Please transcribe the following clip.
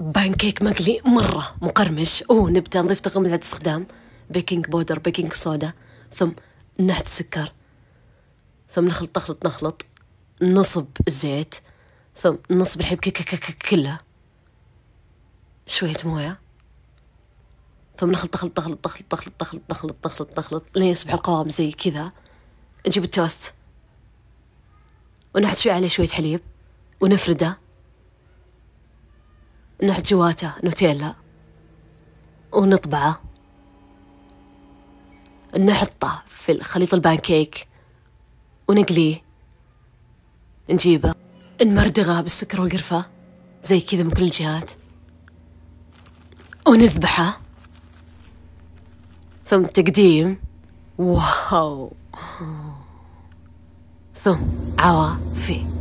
بانكيك مقلي مرة مقرمش ونبدأ نضيف تقمة استخدام بيكنج بودر بيكنج صودا ثم نحت سكر ثم نخلط نخلط نخلط نصب الزيت ثم نصب الحبكة كلها شوية موية ثم نخلط نخلط نخلط نخلط نخلط نخلط نخلط نخلط نخلط لين يصبح القوام زي كذا نجيب التوست ونحط شوية عليه شوية حليب ونفرده نحط جواته نوتيلا ونطبعه نحطه في خليط البانكيك ونقليه نجيبه نمردغه بالسكر والقرفة زي كذا من كل الجهات ونذبحه ثم تقديم واو ثم عوافي